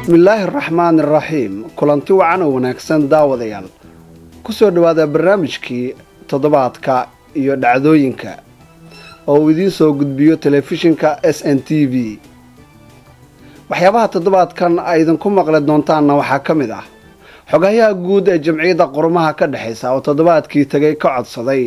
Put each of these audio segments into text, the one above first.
bismillaahi raxmaan araxiim kulanti wacan oo wanaagsan daawadayaal ku soo dhowaada barnaamijkii toddobaadka iyo dhacdooyinka oo uu idiin soo gudbiyo telefishinka s n t v waxyaabaha toddobaadkan ay idinku maqli doontaanna waxaa ka mid ah xogayaha guud ee jimciyadda qurumaha ka dhexaysa oo toddobaadkii tegay ka codsaday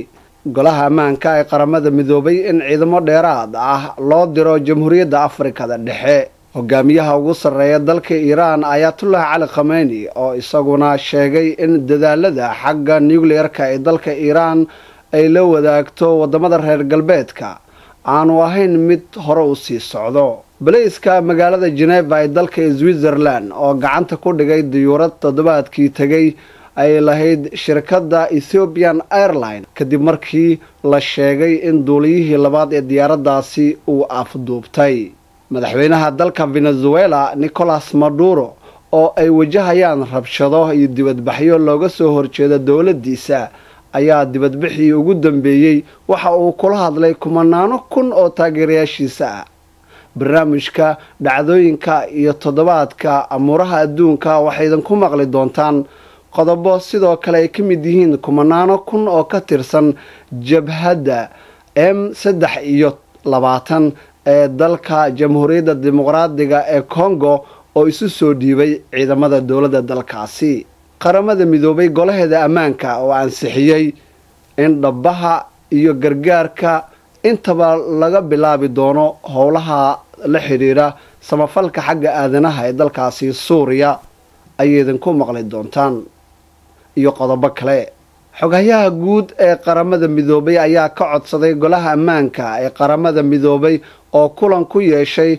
golaha ammaanka ee qaramada midoobay in ciidamo dheeraad ah loo diro jamhuuriyadda afrikada dhexe hogaamiyaha ugu sarreeya dalka iiraan ayaatullah cali khameyni oo isaguna sheegay in dadaalada xagga nukliyerka ee dalka iiraan ay la wadaagto waddamada reer galbeedka aanu ahayn mid hore u sii socdo baleyska magaalada jeneva ee dalka switzerland oo gacanta ku dhigay diyuurad toddobaadkii tegay ay lahayd shirkadda ethiobian airline kadib markii la sheegay in duuliyihii labaad ee diyaaraddaasi uu afduubtay madaxweynaha dalka venezuela nicolas maduro oo ay wajahayaan rabshado iyo dibadbaxyo looga soo horjeeda dowladdiisa ayaa dibadbixii ugu dambeeyey waxa uu kula hadlay kumanaano kun oo taageerayaashiisa ah barnaamijka dhacdooyinka iyo toddobaadka amuuraha adduunka waxay idinku maqli doontaan qodobo sidoo kale ay ka mid yihiin kumanaano kun oo ka tirsan jabhadda m saddex iyo labaatan ee dalka jamhuuriyadda dimuqraadiga ee congo oo isu soo dhiibay ciidamada dowladda dalkaasi qaramada midoobay golaheeda ammaanka oo ansixiyey in dhabbaha iyo gargaarka intaba laga bilaabi doono howlaha la xidhiira samafalka xagga aadanaha ee dalkaasi suuriya ayaydan ku maqli doontaan iyo qodobo kale xoghayaha guud ee qaramada midoobay ayaa ka codsaday golaha ammaanka ee qaramada midoobay oo kulan ku yeeshay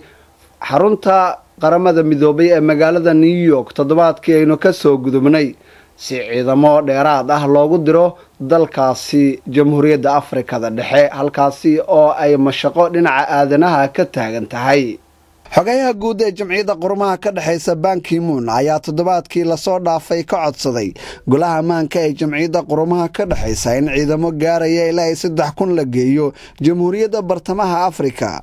xarunta qaramada midoobay ee magaalada new york toddobaadkii aynu ka soo gudubnay si ciidamo dheeraad ah loogu diro dalkaasi jamhuuriyadda afrikada dhexe halkaasi oo ay mashaqo dhinaca aadanaha ka taagan tahay xogayaha guud ee jamciyadda qurumaha ka dhexaysa bankimuun ayaa toddobaadkii lasoo dhaafay ka codsaday golaha ammaanka ee jamciyadda qurumaha ka dhexaysa in ciidamo gaaraya ilaa ay saddex kun la geeyo jamhuuriyadda bartamaha afrika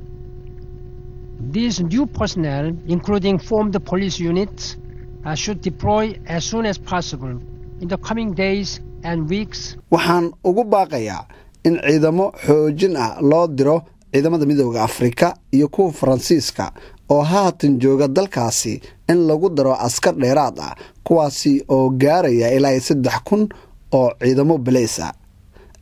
These new personnel, including formed police units, uh, should deploy as soon as possible in the coming days and weeks. waxaan ugu baaqayaa in ciidamo xoojin ah loo diro ciidamada midooda afrika iyo kuwa faransiiska oo haatan jooga dalkaasi in lagu daro askar dheeraad ah kuwaasi oo gaaraya ilaa saddex kun oo ciidamo baleys ah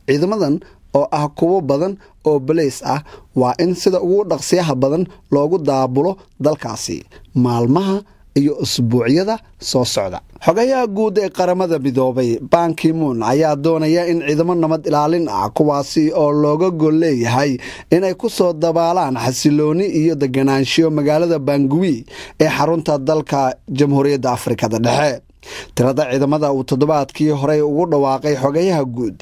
ciidamadan oo ah kuwo badan oo balays ah waa in sida ugu dhaqsiyaha badan loogu daabulo dalkaasi maalmaha iyo usbuucyada soo socda xogayaha guud ee qaramada midoobay bankimuun ayaa doonaya in ciidamo nabad ilaalin ah kuwaasi oo looga gol leeyahay inay ku soo dabaalaan xasilooni iyo deganaanshiyo magaalada banguwi ee xarunta dalka jamhuuriyadda afrikada dhexe tirada ciidamada uu toddobaadkii horey ugu dhawaaqay xogayaha guud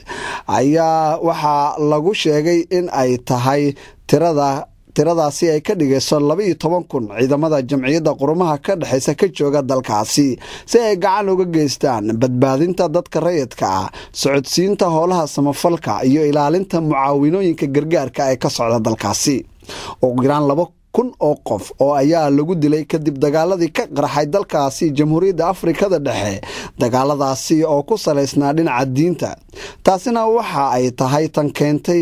ayaa waxaa lagu sheegay in ay tahay tirada tiradaasi ay ka dhigayso labaiyo toban kun ciidamada jamciyadda qurumaha ka dhexeysa ka jooga dalkaasi si ay gacan uga geystaan badbaadinta dadka rayidka ah socodsiinta howlaha samafalka iyo ilaalinta mucaawinooyinka gargaarka ee ka socda dalkaasi ugu yaraan laba kun oo qof oo ayaa lagu dilay kadib dagaaladii ka qarxay dalkaasi jamhuuriyadda afrikada dhexe dagaaladaasi oo ku salaysnaa dhinaca diinta taasina waxa ay tahay tan keentay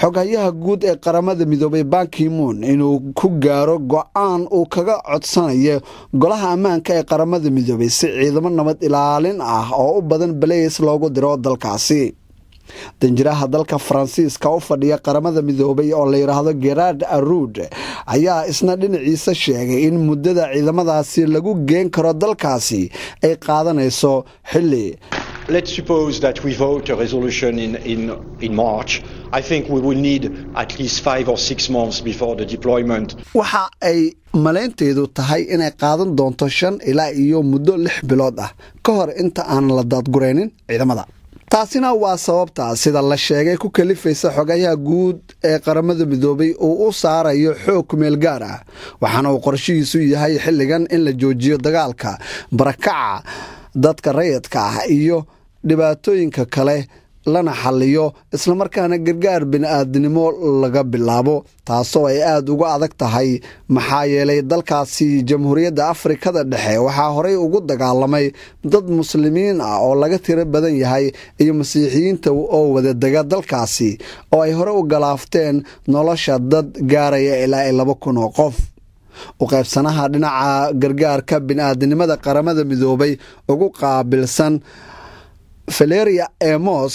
xoghayaha guud ee qaramada midoobay bankimoon inuu ku gaaro go-aan uu kaga codsanayo golaha ammaanka ee qaramada midoobay si ciidamo nabad ilaalin ah oo u badan baleys loogu diro dalkaasi danjiraha dalka faransiiska u fadhiya qaramada midoobay oo la yidhaahdo gerard arud ayaa isna dhinaciisa sheegay in muddada ciidamadaasi lagu geen karo dalkaasi ay qaadanayso xilli waxa ay malaynteedu tahay inay qaadan doonto shan ilaa iyo muddo lix bilood ah ka hor inta aan la daadguraynin ciidamada taasina waa sababta sida la sheegay ku kalifaysa xogayaha guud ee qaramada midoobay uu u saarayo xoog kumeel gaar ah waxaana uu qorshihiisu yahay xilligan in la joojiyo dagaalka barakaca dadka rayadka ah iyo dhibaatooyinka kale lana xaliyo islamarkaana gargaar bini-aadnimo laga bilaabo taasoo ay aad uga adag tahay maxaa yeelay dalkaasi jamhuuriyadda afrikada dhexe waxaa horey ugu dagaalamay dad muslimiin ah oo laga tiro badan yahay iyo masiixiyiinta oo wadadega dalkaasi oo ay hore u galaafteen nolosha dad gaaraya ilaa i laba kun oo qof u qaybsanaha dhinaca gargaarka bini-aadnimada qaramada midoobay ugu qaabilsan valeria emos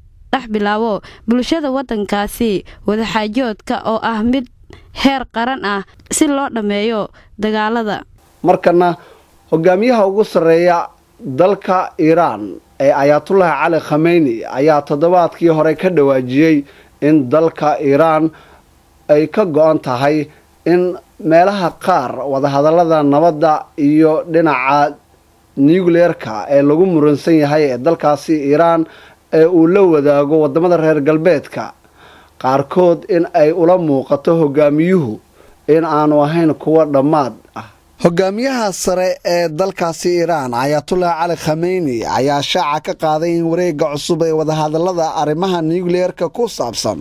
dhex bilaabo bulshada waddankaasi wadaxaajoodka oo ah mid heer qaran ah si loo dhammeeyo dagaalada markana hogaamiyaha ugu sarreeya dalka iiraan ee ayaatullahi cali khameyni ayaa toddobaadkii hore ka dhawaajiyey in dalka iiraan ay ka go-an tahay in meelaha qaar wadahadallada nabadda iyo dhinaca nucleerka ee lagu muransan yahay ee dalkaasi iiraan ee uu la wadaago waddamada reer galbeedka qaarkood in ay ula muuqato hogaamiyuhu in aanu ahayn kuwo dhammaad ah hogaamiyaha sare ee dalkaasi iiraan ayatullah cali khameyni ayaa shaaca ka qaaday in wareega cusub ee wadahadallada arrimaha nukliyerka ku saabsan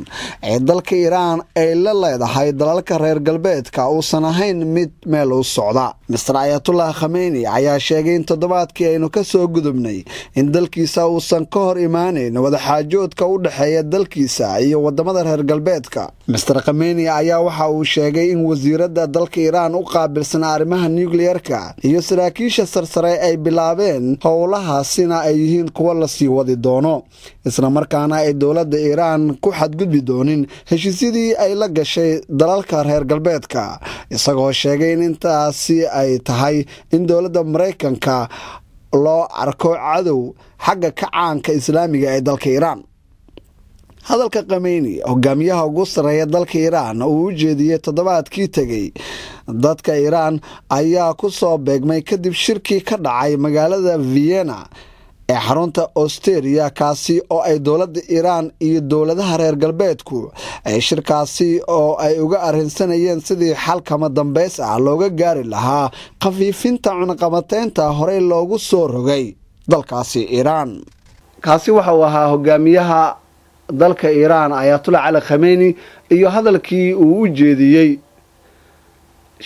ee dalka iiraan ay la leedahay dalalka reer galbeedka uusan ahayn mid meel u socda mister ayatullah khameyni ayaa sheegay in toddobaadkii aynu ka soo gudubnay in dalkiisa uusan ka hor imaanayn wadaxaajoodka u dhexeeya dalkiisa iyo wadamada reer galbeedka mister khameyni ayaa waxa uu sheegay in wasiiradda dalka iiraan u qaabilsan arrimaha nukliyeerka iyo saraakiisha sarsare ay bilaabeen howlahaasina ay yihiin kuwa lasii wadi doono isla markaana ay dowladda iiraan ku xadgudbi doonin heshiisyadii ay la gashay dalalka reer galbeedka isagoo sheegay in intaasi ay tahay in dowladda maraykanka loo arko cadow xagga kacaanka islaamiga ee dalka iiraan hadalka kameyni hogaamiyaha ugu sarreeya dalka iiraan uu u jeediyey toddobaadkii tegey dadka iiraan ayaa ku soo beegmay kadib shirkii ka dhacay magaalada viyena ee xarunta austria kaasi oo ay dowladda iiraan iyo dowladaha reer galbeedku ay shirkaasi oo ay uga arrinsanayeen sidii xalkama dambays ah looga gaari lahaa khafiifinta cunaqabateynta horey loogu soo rogay dalkaasi iiraan kaasi waxauu ahaa hogaamiyaha dalka iiraan ayaatulla cali khameyni iyo hadalkii uu u jeediyey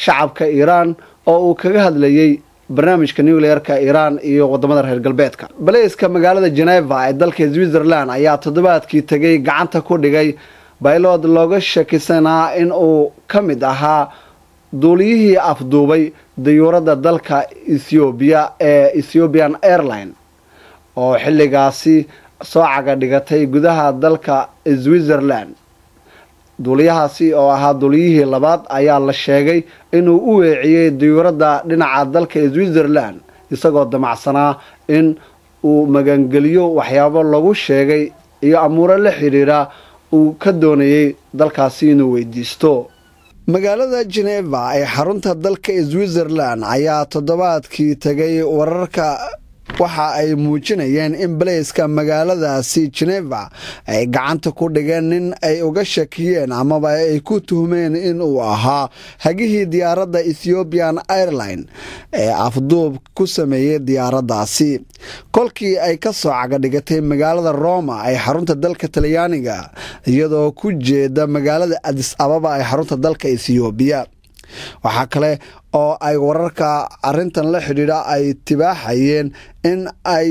shacabka iiraan oo uu kaga hadlayey barnaamijka nucleerka iiraan iyo wadamada reer galbeedka baleyska magaalada geneva ee dalka switzerland ayaa toddobaadkii tegay gacanta ku dhigay baylod looga shakisanaa in uu ka mid ahaa duuliyihii afduubay dayuuradda dalka ethoobiya ee ethoobian airline oo xilligaasi soo caga dhigatay gudaha dalka switzerland duliyahaasi oo ahaa duliyihii labaad ayaa la sheegay inuu u weeciyey diyuuradda dhinaca dalka ee switzerland isagoo damacsanaa in uu magangeliyo waxyaabo lagu sheegay iyo amuuro la xidhiira uu ka doonayey dalkaasi inuu weydiisto magaalada jeneva ee xarunta dalka switzerland ayaa toddobaadkii tegay wararka waxa ay muujinayeen in baleyska magaaladaasi geneva ay gacanta ku dhigeen nin ay uga shakiyeen amaba ay ku tuhmeen inuu ahaa hagihii diyaaradda ethiobian airline ee afduub ku sameeyey diyaaradaasi kolkii ay ka soo cagadhigatay magaalada roma ay xarunta dalka talyaaniga iyadoo ku jeeda magaalada adis ababa ay xarunta dalka ethiobiya waxaa kale oo ay wararka arintan la xidhiidha ay tibaaxayeen in ay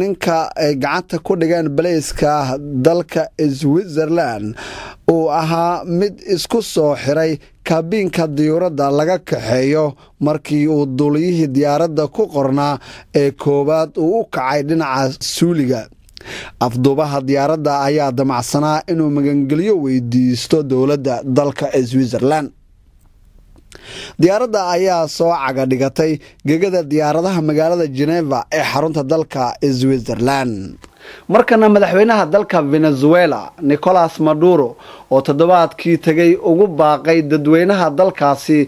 ninka ay eh, gacanta ku dhigaan baleyska dalka switzerland uu ahaa mid isku soo xiray kaabiinka diyuuradda laga kaxeeyo markii uu duuliyihii diyaaradda ku qornaa ee koowaad uu u kacay dhinaca suuliga afduubaha diyaaradda ayaa damacsanaa inuu magangelyo weydiisto dowladda dalka switzerland diyaaradda ayaa soo caga dhigatay gegada diyaaradaha magaalada geneva ee xarunta dalka switzerlan markana madaxweynaha dalka venezuela nicolas maduro oo toddobaadkii tegay ugu baaqay dadweynaha dalkaasi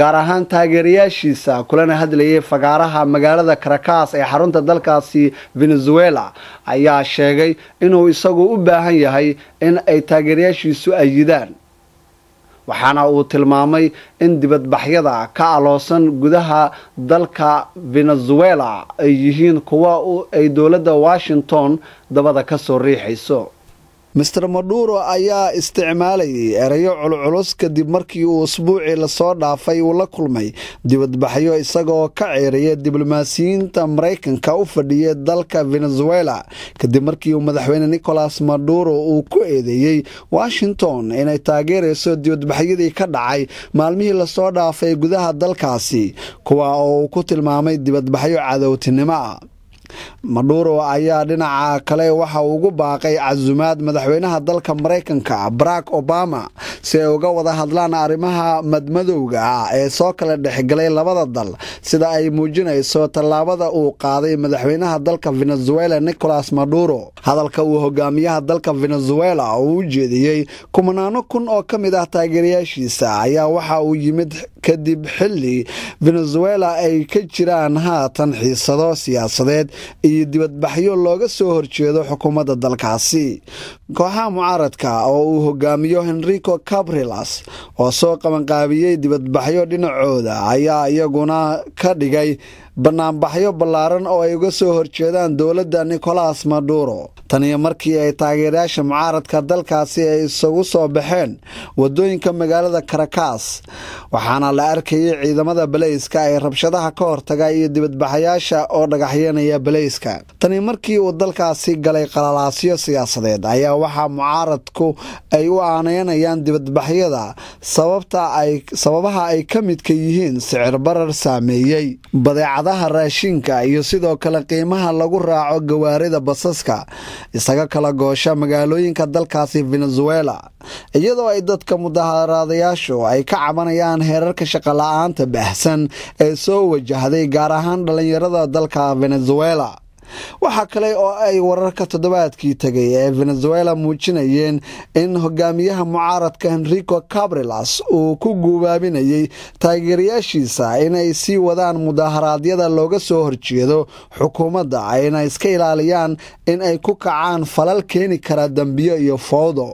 gaar ahaan taageerayaashiisa kulana hadlayay fagaaraha magaalada karakas ee xarunta dalkaasi venezuela ayaa sheegay inuu isagu u baahan yahay in ay taageerayaashiisu ayidaan waxaana uu tilmaamay in dibadbaxyada ka aloosan gudaha dalka venezuela ay yihiin kuwa ay dowladda washington dabada ka soo riixayso mister maduro ayaa isticmaalayay erayo culculus kadib markii uu usbuucii lasoo dhaafay uu la kulmay dibadbaxyo isagoo ka ceeriyay diblomaasiyiinta maraykanka u fadhiyay dalka venezuela kadib markii uu madaxweyne nicolas maduro uu ku eedeeyey washington inay taageerayso dibadbaxyadii ka dhacay maalmihii lasoo dhaafay gudaha dalkaasi kuwa oo uu ku tilmaamay dibadbaxyo cadowtinimo ah maduro ayaa dhinaca kale waxa ugu baaqay casumaad madaxweynaha dalka maraykanka barack obama si ay uga wada hadlaan arrimaha madmadowga ah ee soo kala dhexgalay labada dal sida ay muujinayso tallaabada uu qaaday madaxweynaha dalka venezuela nicolas maduro hadalka uu hogaamiyaha dalka venezuela uu u jeediyey kumanaano kun oo ka mid ah taageerayaashiisa ayaa waxa uu yimid kadib xilli venezuela ay ka jiraan haatan xiisado siyaasadeed iyo dibadbaxyo looga soo horjeedo xukuumadda dalkaasi kooxaha mucaaradka oo uu hogaamiyo henrico cabrilas oo soo qabanqaabiyey dibadbaxyo dhinacooda ayaa iyaguna ka dhigay bannaanbaxyo ballaaran oo ay uga soo horjeedaan dowladda nikolas maduro tan iyo markii ay taageerayaasha mucaaradka dalkaasi ay isugu soo baxeen waddooyinka magaalada karakas waxaana la arkayay ciidamada baleyska ay rabshadaha ka hortaga iyo dibadbaxayaasha oo dhagaxyanaya baleyska tani markii uu dalkaasi galay qalalaasyo siyaasadeed ayaa waxaa mucaaradku ay u aaneynayaan dibadbaxyada sababta ay sababaha ay ka midka yihiin sicir barar saameeyey badeecadaha raashinka iyo sidoo kale qiimaha lagu raaco gawaarida basaska isaga kala goosha magaalooyinka dalkaasi venezuela iyadoo ay dadka mudaharaadayaashu ay ka cabanayaan heerarka shaqola'aanta baahsan ee soo wajahday gaar ahaan dhallinyarada dalka venezuela waxaa kale oo ay wararka toddobaadkii tegay ee venezuela muujinayeen in hogaamiyaha mucaaradka henrico cabrilas uu ku guubaabinayay taageerayaashiisa inay sii wadaan mudaaharaadyada looga soo horjeedo xukuumadda ayna iska ilaaliyaan in ay ku kacaan falal keeni kara dembiyo iyo fowdo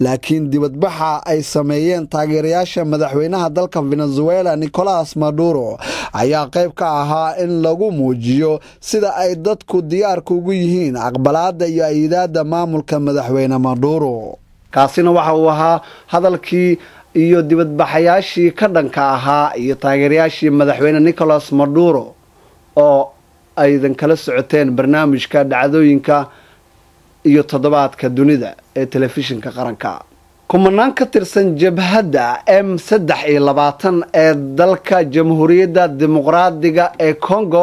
laakiin dibadbaxa ay sameeyeen taageerayaasha madaxweynaha dalka venezuela nicolas maduro ayaa qayb ka ahaa in lagu muujiyo sida ay dadku diyaarka ugu yihiin aqbalaadda iyo ayidaadda maamulka madaxweyne maduro kaasina waxa uu ahaa hadalkii iyo dibadbaxayaashii ka dhanka ahaa iyo taageerayaashii madaxweyne nicolas maduro oo aydan kala socoteen barnaamijka dhacdooyinka iyo toddobaadka dunida ee telefishinka qaranka kumanaan ka tirsan jabhadda m saddex iyo labaatan ee dalka jamhuuriyadda dimuqraadiga ee congo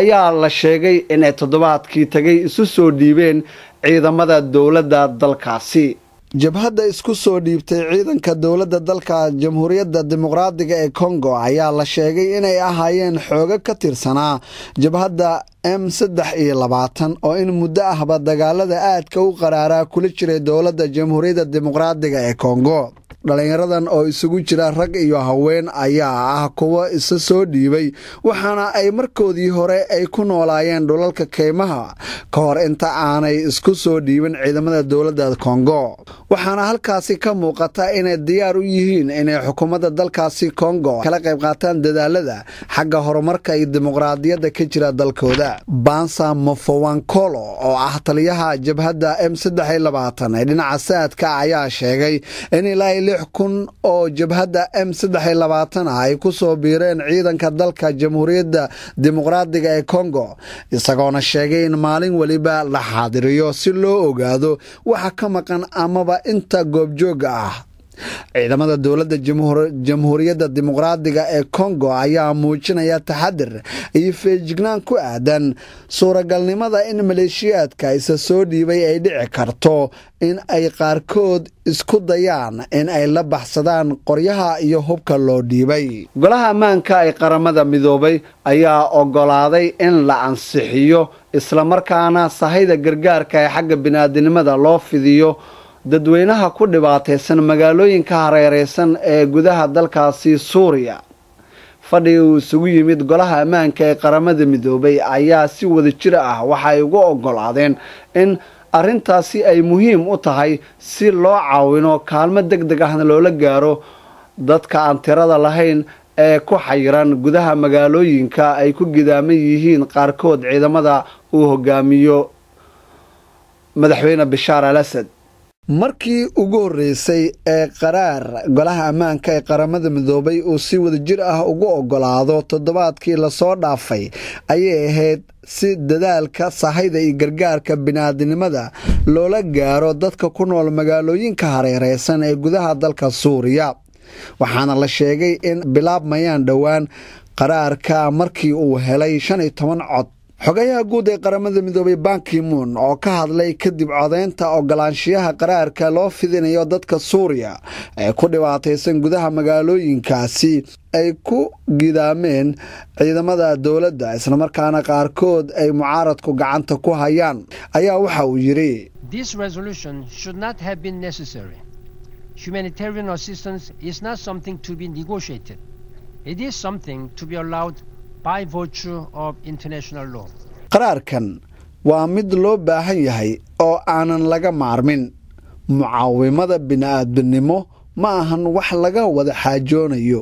ayaa la sheegay inay toddobaadkii tagay isu soo dhiibeen ciidamada dowladda dalkaasi jabhadda isku soo dhiibtay ciidanka dowladda dalka jamhuuriyadda dimuqraadiga ee congo ayaa la sheegay inay ahaayeen xooga ka tirsanaa jabhadda m saddex iyo labaatan oo in muddo ahba dagaalada aadka u qaraaraa kula jiray dowladda jamhuuriyadda dimuqraadiga ee kongo dhallinyaradan oo isugu jira rag iyo haween ayaa ah kuwo isa soo dhiibay waxaana ay markoodii hore ay ku noolaayeen dhulalka keymaha ka hor inta aanay isku soo dhiibin ciidamada dowladda kongo waxaana halkaasi ka muuqata inay diyaar u yihiin inay xukuumadda dalkaasi kongo kala qayb qaataan dadaalada xagga horumarka iyo dimuqraadiyadda ka jira dalkooda bansa mofowankolo oo ah taliyaha jabhadda m saddex labaatan ee dhinaca saadka ayaa sheegay in ilaa lix kun oo jabhadda m saddex labaatana ay ku soo biireen ciidanka dalka jamhuuriyadda dimuqraadiga ee kongo isagoona sheegay in maalin weliba la xaadiriyo si loo ogaado waxa ka maqan amaba inta goobjooga ah ciidamada dowladda jamhuuriyadda dimuqraadiga ee kongo ayaa muujinaya taxadir iyo feejignaan ku aadan suuragalnimada in maleeshiyaadka isa soo dhiibay ay dhici karto in ay qaarkood isku dayaan in ay la baxsadaan qoryaha iyo hubka loo dhiibay golaha ammaanka ee qaramada midoobay ayaa ogolaaday in la ansixiyo islamarkaana sahayda gargaarka ee xagga bini'aadinimada loo fidiyo dadweynaha ku dhibaataysan magaalooyinka hareereysan ee gudaha dalkaasi suuriya fadhiga uu isugu yimid golaha ammaanka ee qaramada midoobay ayaa si wada jir ah waxay ugu ogolaadeen in arrintaasi ay muhiim u tahay si loo caawino kaalmo deg deg ahna loola gaaro dadka aan tirada lahayn ee ku xayiran gudaha magaalooyinka ay ku gidaaman yihiin qaarkood ciidamada uu hogaamiyo madaxweyne bashaar al asad markii ugu horreysay ee qaraar golaha ammaanka ee qaramada midoobay uu si wadajir ah ugu ogolaado toddobaadkii lasoo dhaafay ayay ahayd si dadaalka sahayda iyo gargaarka bini'aadinimada loola gaaro dadka ku nool magaalooyinka hareereysan ee gudaha dalka suuriya waxaana la sheegay in bilaabmayaan dhowaan qaraarka markii uu helay shan iyo toban cod xogayaha guud ee qaramada midoobay bankimuun oo ka hadlay kadib codeynta ogolaanshiyaha qaraarka loo fidinayo dadka suuriya ee ku dhibaataysan gudaha magaalooyinkaasi ay ku gidaameen ciidamada dowladda islamarkaana qaarkood ay mucaaradku gacanta ku hayaan ayaa waxa uu yidhi qaraarkan waa mid loo baahan yahay oo aanan laga maarmin mucaawimada bini'aadminnimo ma ahan wax laga wada xaajoonayo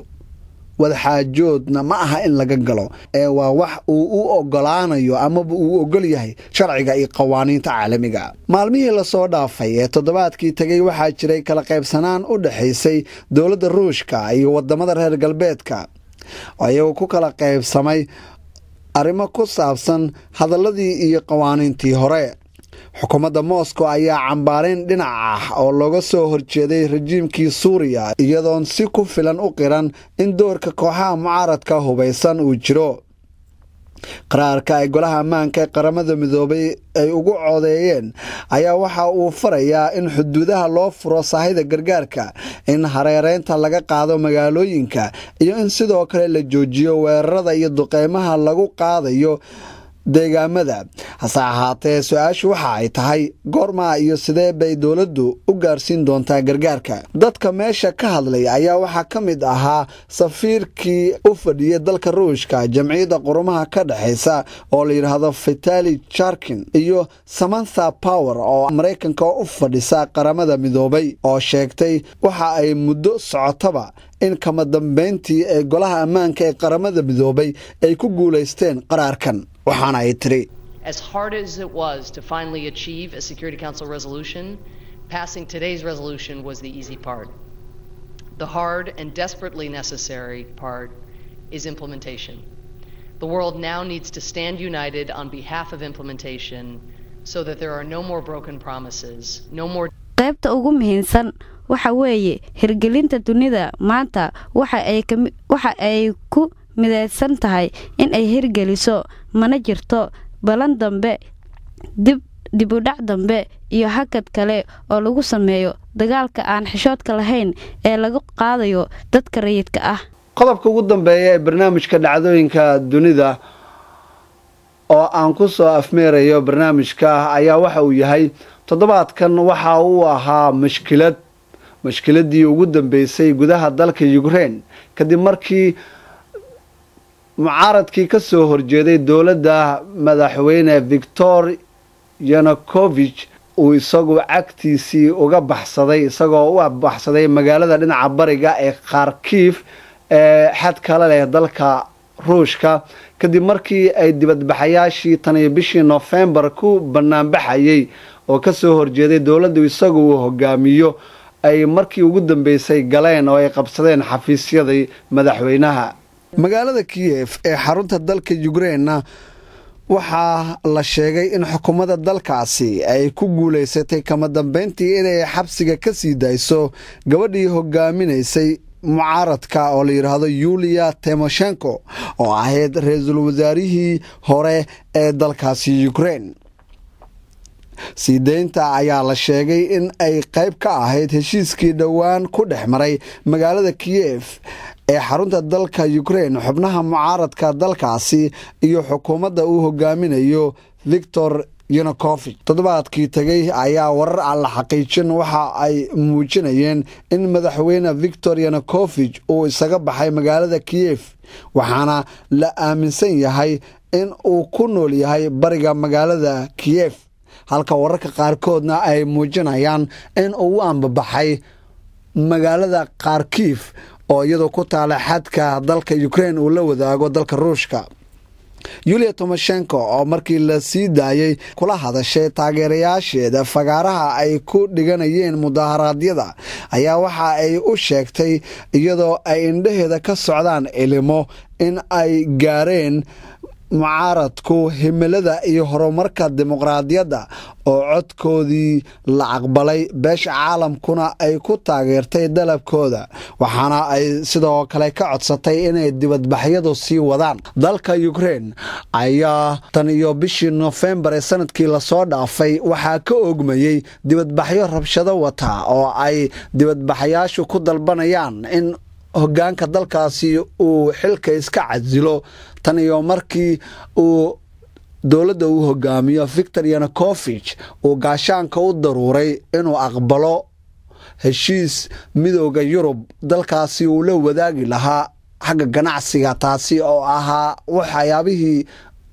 wadaxaajoodna ma aha in laga galo ee waa wax uu u ogolaanayo amaba uu ogol yahay sharciga iyo qawaaniinta caalamiga maalmihii lasoo dhaafay ee toddobaadkii tegay waxaa jiray kala qaybsanaan u dhexaysay dowladda ruushka iyo waddamada reer galbeedka ayagoo ku kala qaybsamay arrimo ku saabsan hadalladii iyo qawaaniintii hore xukuumadda moscow ayaa cambaarayn dhinac ah oo looga soo horjeeday rajiimkii suuriya iyadoon si ku filan u qiran in doorka kooxaha mucaaradka hubaysan uu jiro qaraarka ay golaha ammaanka ee qaramada midoobay ay ugu codeeyeen ayaa waxa uu farayaa in xuduudaha loo furo saahida gargaarka in hareereynta laga qaado magaalooyinka iyo in sidoo kale la joojiyo weerarada iyo duqeymaha lagu qaadayo deegaamada hase ahaatee su-aashu waxa ay tahay goormaa iyo sidee bay dowladdu u gaarsiin doontaa gargaarka dadka meesha ka hadlay ayaa waxaa ka mid ahaa safiirkii u fadhiya dalka ruushka jamciyadda qurumaha ka dhexaysa oo la yidhaahdo fitali jarkin iyo samantha power oo maraykanka u fadhisa qaramada midoobay oo sheegtay waxa ay muddo socotaba in kama dambayntii ee golaha ammaanka ee qaramada midoobay ay ku guulaysteen qaraarkan waxaana ay resolution, passing today's resolution was the easy part. The hard and desperately necessary part is implementation. The world now needs to stand united on behalf of implementation so that there are no more broken promises, no more qaybta ugu muhiimsan waxa weeye hirgelinta dunida maanta waxa ay ku mideedsan tahay in ay hirgeliso mana jirto balan dambe dibudhac dambe iyo hakad kale oo lagu sameeyo dagaalka aan xishoodka lahayn ee lagu qaadayo dadka rayidka ah qodobka ugu dambeeya ee barnaamijka dhacdooyinka dunida oo aan ku soo afmeerayo barnaamijka ayaa waxa uu yahay toddobaadkan waxa uu ahaa mashkilad mashkiladii ugu dambeysay gudaha dalka yukrein kadib markii mucaaradkii ka soo horjeeday dowladda madaxweyne victor yanukofich uu isagu cagtiisii uga baxsaday isagoo u baxsaday magaalada dhinaca bariga ee kharkiif ee xad kala leh dalka ruushka kadib markii ay dibadbaxayaashii tan iyo bishii nofembar ku banaanbaxayey oo kasoo horjeeday dowladdu isagu uu hogaamiyo ay markii ugu dambeysay galeen oo ay qabsadeen xafiisyadii madaxweynaha magaalada kiyef ee xarunta dalka yukrainna waxaa la sheegay in xukuumadda dalkaasi ay ku guulaysatay kama dambeyntii inay xabsiga ka sii dayso gabadhii hogaaminaysay mucaaradka oo la yidhaahdo yuliya timoshenko oo ahayd ra-iisul wasaarihii hore ee dalkaasi ukrein sii deynta ayaa la sheegay in ay qayb ka ahayd heshiiskii dhowaan ku dhex maray magaalada kiyef ee xarunta dalka ukrein xubnaha mucaaradka dalkaasi iyo xukuumadda uu hogaaminayo victor yunukovic toddobaadkii tegay ayaa warar aan la xaqiijin waxa ay muujinayeen in madaxweyne victor yanukovic uu isaga baxay magaalada kiyef waxaana la aaminsan yahay in uu ku nool yahay bariga magaalada kiyef halka wararka qaarkoodna ay muujinayaan in uu anbabaxay magaalada kharkiif oo iyadoo ku taala xadka dalka ukrein uu la wadaago dalka ruushka yulia tomashenko oo markii la sii daayay kula hadashay taageerayaasheeda fagaaraha ay ku dhiganayeen mudaharaadyada ayaa waxa ay u sheegtay iyadoo ay indhaheeda ka socdaan ilimo in ay gaareen mucaaradku himilada iyo horumarka dimuqraadiyadda oo codkoodii la aqbalay beesha caalamkuna ay ku taageertay dalabkooda waxaana ay sidoo kale ka codsatay inay dibadbaxyadu sii wadaan dalka ukrein ayaa tan iyo bishii nofembar ee sanadkii lasoo dhaafay waxaa ka oogmayey dibadbaxyo rabshado wata oo ay dibadbaxyaashu ku dalbanayaan in hogaanka dalkaasi uu xilka iska casilo tan iyo markii uu dowladda uu hogaamiyo victor yanukovich uu gaashaanka u daruuray inuu aqbalo heshiis midooda yurub dalkaasi uu la wadaagi lahaa xagga ganacsiga taasi oo ahaa waxyaabihii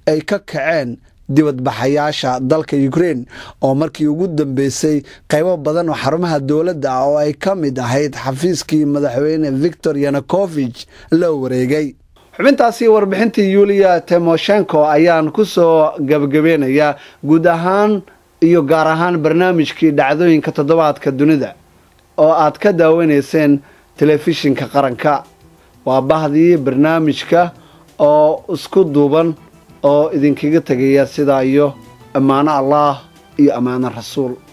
ay ka kaceen dibadbaxayaasha dalka ukrein oo markii ugu dambeysay qaybo badan oo xarumaha dowladda ah oo ay ka mid ahayd xafiiskii madaxweyne victor yanukofich la wareegay xubintaasi warbixintii yuliya timoshenko ayaan ku soo gabagabeynayaa guud ahaan iyo gaar ahaan barnaamijkii dhacdooyinka toddobaadka dunida oo aad ka daawanayseen telefishinka qaranka waa bahdii barnaamijka oo isku duuban oo idinkaga tegayaa sidaa iyo ammaano allaah iyo ammaano rasuul